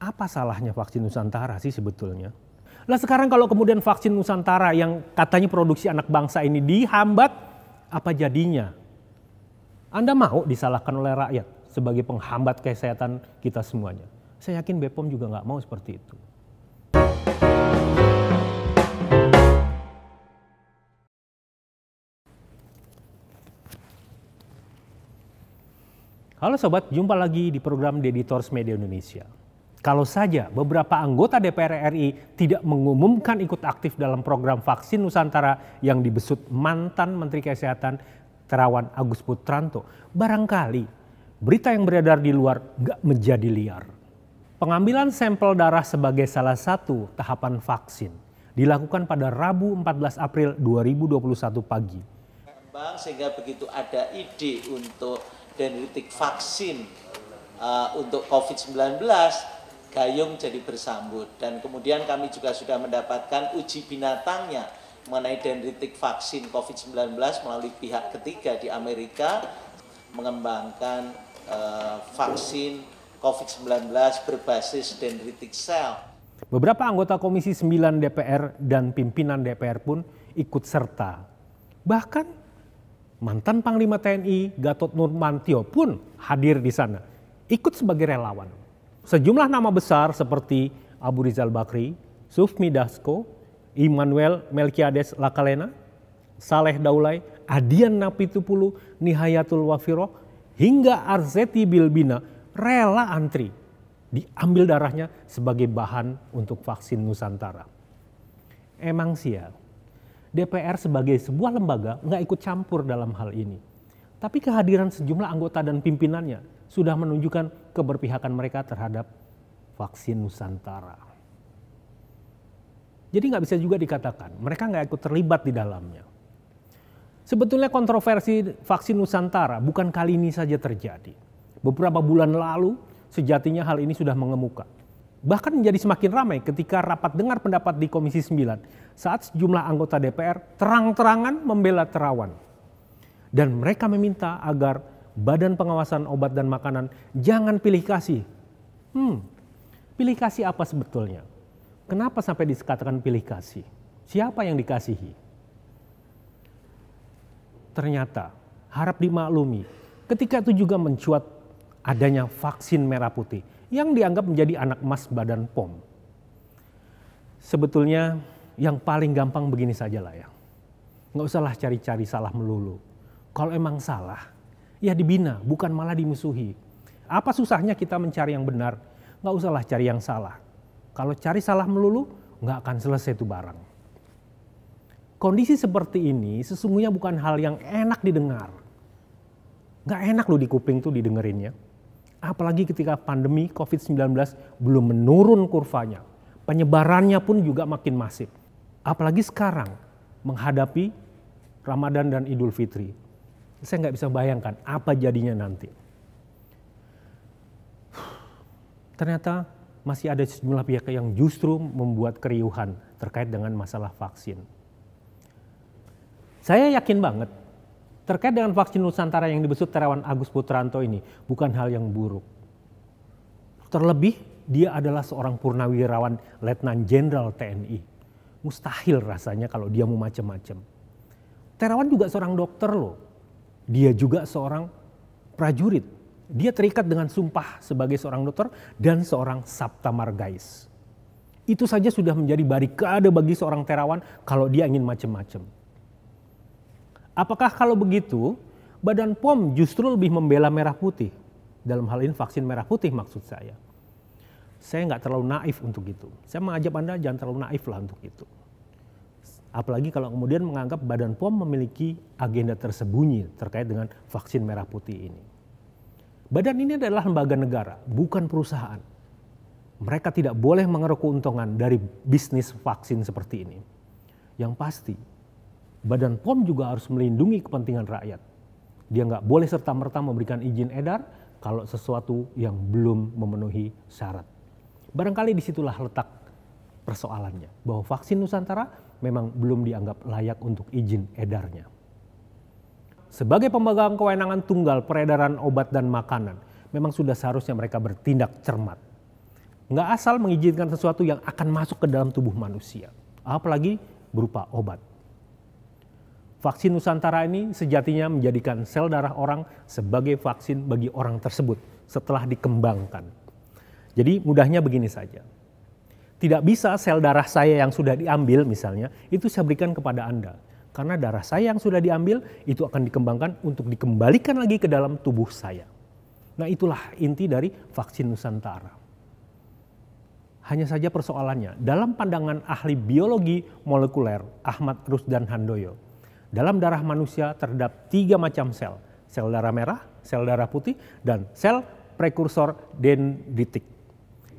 apa salahnya vaksin Nusantara sih sebetulnya? Lah sekarang kalau kemudian vaksin Nusantara yang katanya produksi anak bangsa ini dihambat, apa jadinya? Anda mau disalahkan oleh rakyat sebagai penghambat kesehatan kita semuanya? Saya yakin BPOM juga nggak mau seperti itu. Halo sobat, jumpa lagi di program The Editors Media Indonesia. Kalau saja beberapa anggota DPR RI tidak mengumumkan ikut aktif dalam program vaksin Nusantara yang dibesut mantan Menteri Kesehatan Terawan Agus Putranto, barangkali berita yang beredar di luar nggak menjadi liar. Pengambilan sampel darah sebagai salah satu tahapan vaksin dilakukan pada Rabu 14 April 2021 pagi. Sehingga begitu ada ide untuk dendritik vaksin uh, untuk COVID-19, gayung jadi bersambut dan kemudian kami juga sudah mendapatkan uji binatangnya mengenai dendritik vaksin COVID-19 melalui pihak ketiga di Amerika mengembangkan uh, vaksin COVID-19 berbasis dendritik sel. Beberapa anggota Komisi 9 DPR dan pimpinan DPR pun ikut serta. Bahkan mantan Panglima TNI Gatot Nurmantio pun hadir di sana, ikut sebagai relawan sejumlah nama besar seperti Abu Rizal Bakri, Sufmi Dasko, Immanuel Melkiades Lakalena, Saleh Daulay, Adian Napitupulu, Nihayatul Wafiroh hingga Arzeti Bilbina rela antri diambil darahnya sebagai bahan untuk vaksin Nusantara. Emang sih ya, DPR sebagai sebuah lembaga nggak ikut campur dalam hal ini. Tapi kehadiran sejumlah anggota dan pimpinannya sudah menunjukkan keberpihakan mereka terhadap vaksin Nusantara. Jadi nggak bisa juga dikatakan mereka nggak ikut terlibat di dalamnya. Sebetulnya kontroversi vaksin Nusantara bukan kali ini saja terjadi. Beberapa bulan lalu sejatinya hal ini sudah mengemuka. Bahkan menjadi semakin ramai ketika rapat dengar pendapat di Komisi 9 saat sejumlah anggota DPR terang-terangan membela Terawan. Dan mereka meminta agar Badan Pengawasan Obat dan Makanan, jangan pilih kasih. Hmm, pilih kasih apa sebetulnya? Kenapa sampai dikatakan pilih kasih? Siapa yang dikasihi? Ternyata harap dimaklumi ketika itu juga mencuat adanya vaksin merah putih yang dianggap menjadi anak emas badan POM. Sebetulnya yang paling gampang begini saja lah ya. Nggak usahlah cari-cari salah melulu. Kalau emang salah, ya dibina, bukan malah dimusuhi. Apa susahnya kita mencari yang benar? Nggak usahlah cari yang salah. Kalau cari salah melulu, nggak akan selesai itu barang. Kondisi seperti ini sesungguhnya bukan hal yang enak didengar. Nggak enak loh di kuping tuh didengerinnya. Apalagi ketika pandemi COVID-19 belum menurun kurvanya. Penyebarannya pun juga makin masif. Apalagi sekarang menghadapi Ramadan dan Idul Fitri saya nggak bisa bayangkan apa jadinya nanti. Ternyata masih ada sejumlah pihak yang justru membuat keriuhan terkait dengan masalah vaksin. Saya yakin banget terkait dengan vaksin Nusantara yang dibesut Terawan Agus Putranto ini bukan hal yang buruk. Terlebih dia adalah seorang purnawirawan Letnan Jenderal TNI. Mustahil rasanya kalau dia mau macam-macam. Terawan juga seorang dokter loh. Dia juga seorang prajurit. Dia terikat dengan sumpah sebagai seorang dokter dan seorang sabta margais. Itu saja sudah menjadi barikade bagi seorang terawan kalau dia ingin macam-macam. Apakah kalau begitu Badan POM justru lebih membela merah putih? Dalam hal ini vaksin merah putih maksud saya. Saya nggak terlalu naif untuk itu. Saya mengajak Anda jangan terlalu naif lah untuk itu. Apalagi kalau kemudian menganggap Badan POM memiliki agenda tersembunyi terkait dengan vaksin merah putih ini. Badan ini adalah lembaga negara, bukan perusahaan. Mereka tidak boleh mengeruk keuntungan dari bisnis vaksin seperti ini. Yang pasti, Badan POM juga harus melindungi kepentingan rakyat. Dia nggak boleh serta-merta memberikan izin edar kalau sesuatu yang belum memenuhi syarat. Barangkali disitulah letak persoalannya, bahwa vaksin Nusantara memang belum dianggap layak untuk izin edarnya. Sebagai pemegang kewenangan tunggal peredaran obat dan makanan, memang sudah seharusnya mereka bertindak cermat. Nggak asal mengizinkan sesuatu yang akan masuk ke dalam tubuh manusia, apalagi berupa obat. Vaksin Nusantara ini sejatinya menjadikan sel darah orang sebagai vaksin bagi orang tersebut setelah dikembangkan. Jadi mudahnya begini saja tidak bisa sel darah saya yang sudah diambil misalnya, itu saya berikan kepada Anda. Karena darah saya yang sudah diambil itu akan dikembangkan untuk dikembalikan lagi ke dalam tubuh saya. Nah itulah inti dari vaksin Nusantara. Hanya saja persoalannya, dalam pandangan ahli biologi molekuler Ahmad Rusdan Handoyo, dalam darah manusia terdapat tiga macam sel. Sel darah merah, sel darah putih, dan sel prekursor dendritik.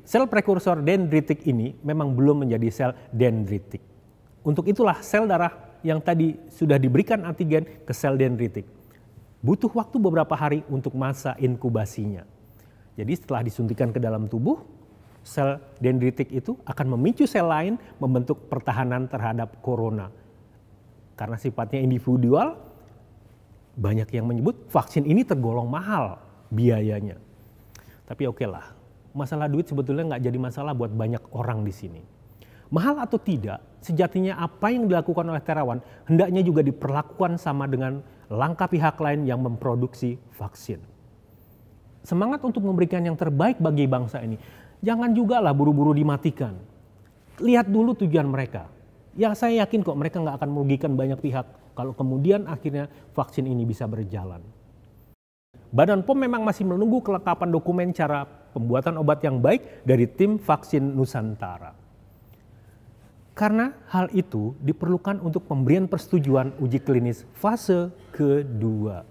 Sel prekursor dendritik ini memang belum menjadi sel dendritik. Untuk itulah sel darah yang tadi sudah diberikan antigen ke sel dendritik. Butuh waktu beberapa hari untuk masa inkubasinya. Jadi setelah disuntikan ke dalam tubuh, sel dendritik itu akan memicu sel lain membentuk pertahanan terhadap corona. Karena sifatnya individual, banyak yang menyebut vaksin ini tergolong mahal biayanya. Tapi oke lah, masalah duit sebetulnya nggak jadi masalah buat banyak orang di sini. Mahal atau tidak, sejatinya apa yang dilakukan oleh Terawan hendaknya juga diperlakukan sama dengan langkah pihak lain yang memproduksi vaksin. Semangat untuk memberikan yang terbaik bagi bangsa ini, jangan juga lah buru-buru dimatikan. Lihat dulu tujuan mereka. Ya saya yakin kok mereka nggak akan merugikan banyak pihak kalau kemudian akhirnya vaksin ini bisa berjalan. Badan POM memang masih menunggu kelengkapan dokumen cara pembuatan obat yang baik dari tim vaksin Nusantara. Karena hal itu diperlukan untuk pemberian persetujuan uji klinis fase kedua.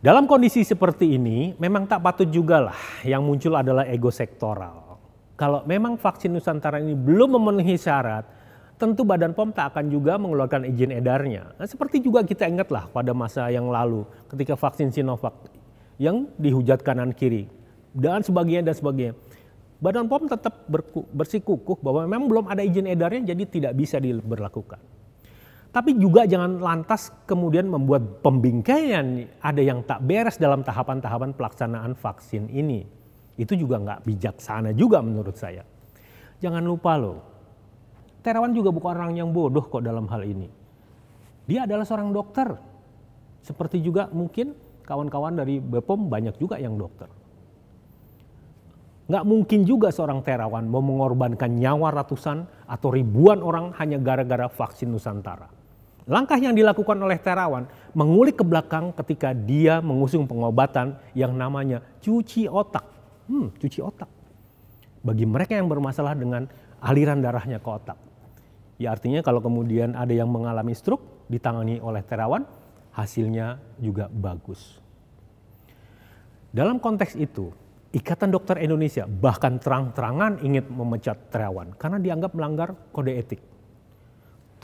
Dalam kondisi seperti ini, memang tak patut juga lah yang muncul adalah ego sektoral. Kalau memang vaksin Nusantara ini belum memenuhi syarat, tentu Badan POM tak akan juga mengeluarkan izin edarnya. Nah, seperti juga kita ingatlah pada masa yang lalu ketika vaksin Sinovac yang dihujat kanan kiri dan sebagainya dan sebagainya. Badan POM tetap bersikukuh bahwa memang belum ada izin edarnya jadi tidak bisa diberlakukan. Tapi juga jangan lantas kemudian membuat pembingkaian ada yang tak beres dalam tahapan-tahapan pelaksanaan vaksin ini. Itu juga nggak bijaksana juga menurut saya. Jangan lupa loh, Terawan juga bukan orang yang bodoh kok dalam hal ini. Dia adalah seorang dokter. Seperti juga mungkin kawan-kawan dari BPOM banyak juga yang dokter. Nggak mungkin juga seorang terawan mau mengorbankan nyawa ratusan atau ribuan orang hanya gara-gara vaksin Nusantara. Langkah yang dilakukan oleh terawan mengulik ke belakang ketika dia mengusung pengobatan yang namanya cuci otak. Hmm, cuci otak. Bagi mereka yang bermasalah dengan aliran darahnya ke otak. Ya artinya kalau kemudian ada yang mengalami stroke ditangani oleh terawan, hasilnya juga bagus. Dalam konteks itu, Ikatan Dokter Indonesia bahkan terang-terangan ingin memecat terawan karena dianggap melanggar kode etik.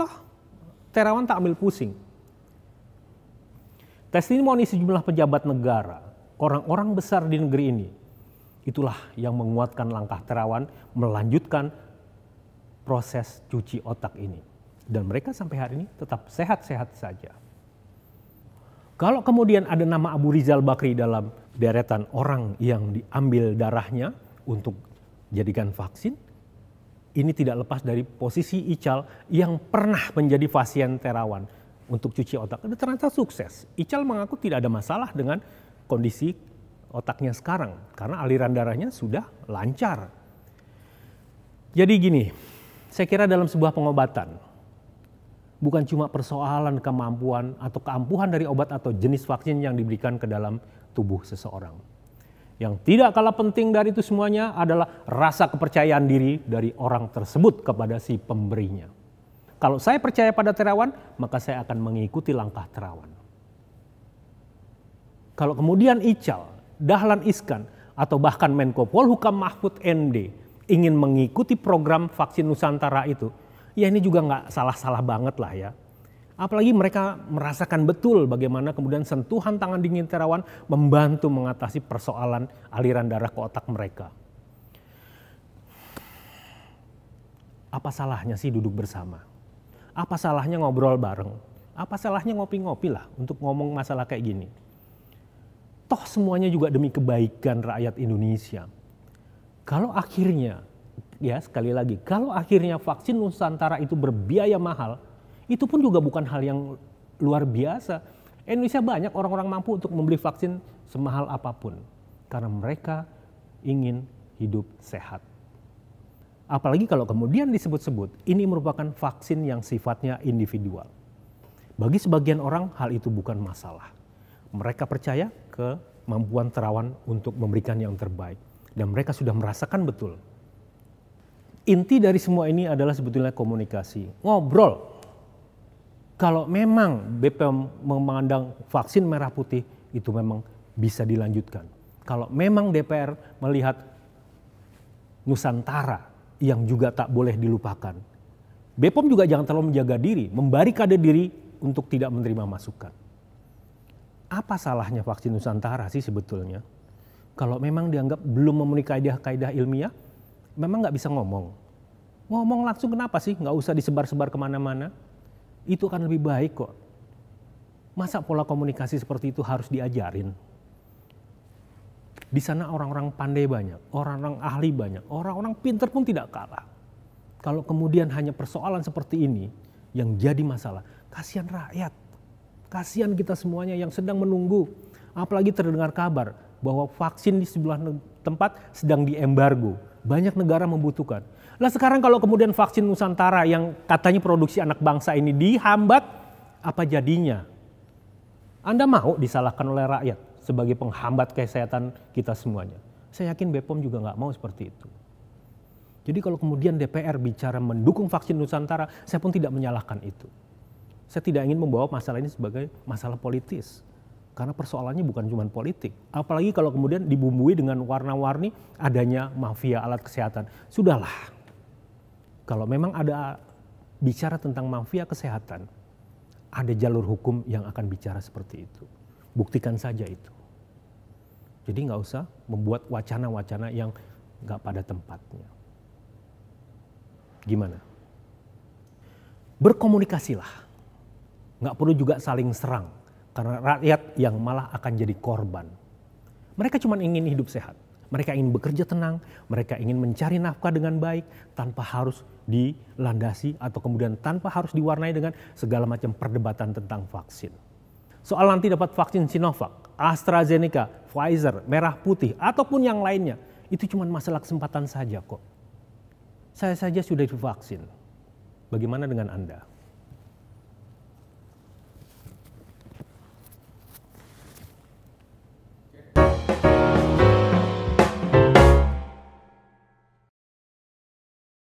Toh, terawan tak ambil pusing. Testimoni sejumlah pejabat negara, orang-orang besar di negeri ini, itulah yang menguatkan langkah terawan melanjutkan proses cuci otak ini. Dan mereka sampai hari ini tetap sehat-sehat saja. Kalau kemudian ada nama Abu Rizal Bakri dalam deretan orang yang diambil darahnya untuk jadikan vaksin, ini tidak lepas dari posisi Ical yang pernah menjadi pasien terawan untuk cuci otak. Dan ternyata sukses. Ical mengaku tidak ada masalah dengan kondisi otaknya sekarang karena aliran darahnya sudah lancar. Jadi gini, saya kira dalam sebuah pengobatan, bukan cuma persoalan kemampuan atau keampuhan dari obat atau jenis vaksin yang diberikan ke dalam tubuh seseorang. Yang tidak kalah penting dari itu semuanya adalah rasa kepercayaan diri dari orang tersebut kepada si pemberinya. Kalau saya percaya pada terawan, maka saya akan mengikuti langkah terawan. Kalau kemudian Ical, Dahlan Iskan, atau bahkan Menko Polhukam Mahfud MD ingin mengikuti program vaksin Nusantara itu, ya ini juga nggak salah-salah banget lah ya. Apalagi mereka merasakan betul bagaimana kemudian sentuhan tangan dingin Terawan membantu mengatasi persoalan aliran darah ke otak mereka. Apa salahnya sih duduk bersama? Apa salahnya ngobrol bareng? Apa salahnya ngopi-ngopi lah untuk ngomong masalah kayak gini? Toh semuanya juga demi kebaikan rakyat Indonesia. Kalau akhirnya, ya sekali lagi, kalau akhirnya vaksin Nusantara itu berbiaya mahal, itu pun juga bukan hal yang luar biasa. Indonesia banyak orang-orang mampu untuk membeli vaksin semahal apapun. Karena mereka ingin hidup sehat. Apalagi kalau kemudian disebut-sebut, ini merupakan vaksin yang sifatnya individual. Bagi sebagian orang, hal itu bukan masalah. Mereka percaya ke kemampuan terawan untuk memberikan yang terbaik dan mereka sudah merasakan betul. Inti dari semua ini adalah sebetulnya komunikasi, ngobrol. Kalau memang BPOM memandang vaksin merah putih itu memang bisa dilanjutkan. Kalau memang DPR melihat Nusantara yang juga tak boleh dilupakan, BPOM juga jangan terlalu menjaga diri, membarikade diri untuk tidak menerima masukan. Apa salahnya vaksin Nusantara sih sebetulnya? kalau memang dianggap belum memenuhi kaedah-kaedah ilmiah, memang nggak bisa ngomong. Ngomong langsung kenapa sih? Nggak usah disebar-sebar kemana-mana. Itu akan lebih baik kok. Masa pola komunikasi seperti itu harus diajarin? Di sana orang-orang pandai banyak, orang-orang ahli banyak, orang-orang pinter pun tidak kalah. Kalau kemudian hanya persoalan seperti ini yang jadi masalah, kasihan rakyat. Kasihan kita semuanya yang sedang menunggu. Apalagi terdengar kabar, bahwa vaksin di sebelah tempat sedang diembargo. Banyak negara membutuhkan. Lah sekarang kalau kemudian vaksin Nusantara yang katanya produksi anak bangsa ini dihambat, apa jadinya? Anda mau disalahkan oleh rakyat sebagai penghambat kesehatan kita semuanya. Saya yakin BPOM juga nggak mau seperti itu. Jadi kalau kemudian DPR bicara mendukung vaksin Nusantara, saya pun tidak menyalahkan itu. Saya tidak ingin membawa masalah ini sebagai masalah politis. Karena persoalannya bukan cuma politik. Apalagi kalau kemudian dibumbui dengan warna-warni adanya mafia alat kesehatan. Sudahlah. Kalau memang ada bicara tentang mafia kesehatan, ada jalur hukum yang akan bicara seperti itu. Buktikan saja itu. Jadi nggak usah membuat wacana-wacana yang nggak pada tempatnya. Gimana? Berkomunikasilah. Nggak perlu juga saling serang karena rakyat yang malah akan jadi korban. Mereka cuma ingin hidup sehat. Mereka ingin bekerja tenang, mereka ingin mencari nafkah dengan baik tanpa harus dilandasi atau kemudian tanpa harus diwarnai dengan segala macam perdebatan tentang vaksin. Soal nanti dapat vaksin Sinovac, AstraZeneca, Pfizer, Merah Putih, ataupun yang lainnya, itu cuma masalah kesempatan saja kok. Saya saja sudah divaksin. Bagaimana dengan Anda?